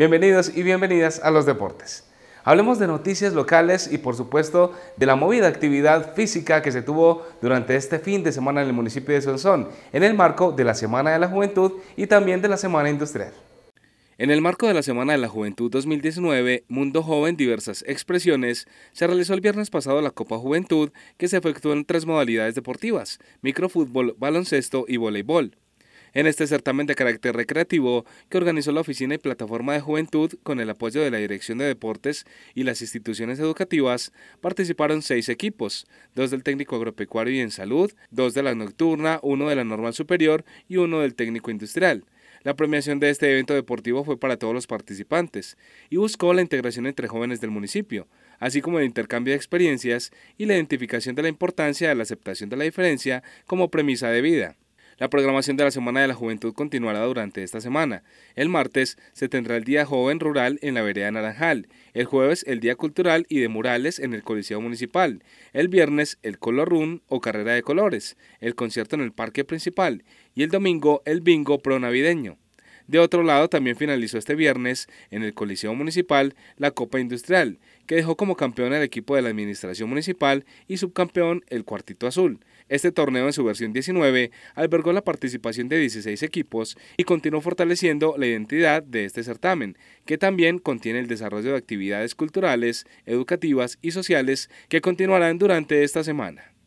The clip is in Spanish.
Bienvenidos y bienvenidas a los deportes. Hablemos de noticias locales y por supuesto de la movida actividad física que se tuvo durante este fin de semana en el municipio de Sonsón, en el marco de la Semana de la Juventud y también de la Semana Industrial. En el marco de la Semana de la Juventud 2019, Mundo Joven Diversas Expresiones, se realizó el viernes pasado la Copa Juventud, que se efectuó en tres modalidades deportivas, microfútbol, baloncesto y voleibol en este certamen de carácter recreativo que organizó la Oficina y Plataforma de Juventud con el apoyo de la Dirección de Deportes y las instituciones educativas, participaron seis equipos, dos del técnico agropecuario y en salud, dos de la nocturna, uno de la normal superior y uno del técnico industrial. La premiación de este evento deportivo fue para todos los participantes y buscó la integración entre jóvenes del municipio, así como el intercambio de experiencias y la identificación de la importancia de la aceptación de la diferencia como premisa de vida. La programación de la Semana de la Juventud continuará durante esta semana. El martes se tendrá el Día Joven Rural en la vereda Naranjal, el jueves el Día Cultural y de Murales en el Coliseo Municipal, el viernes el Color Run o Carrera de Colores, el concierto en el Parque Principal y el domingo el Bingo Pro Navideño. De otro lado, también finalizó este viernes en el Coliseo Municipal la Copa Industrial, que dejó como campeón al equipo de la Administración Municipal y subcampeón el Cuartito Azul. Este torneo en su versión 19 albergó la participación de 16 equipos y continuó fortaleciendo la identidad de este certamen, que también contiene el desarrollo de actividades culturales, educativas y sociales que continuarán durante esta semana.